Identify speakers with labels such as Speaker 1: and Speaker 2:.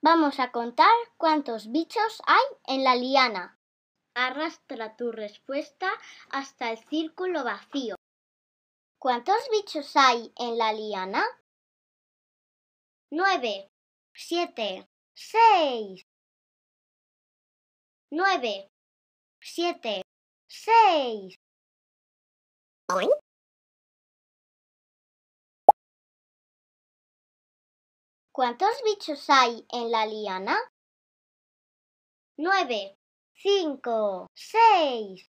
Speaker 1: Vamos a contar cuántos bichos hay en la liana. Arrastra tu respuesta hasta el círculo vacío. ¿Cuántos bichos hay en la liana?
Speaker 2: 9, 7, 6. 9, 7, 6. ¿Cuántos bichos hay en la liana? Nueve, cinco, seis,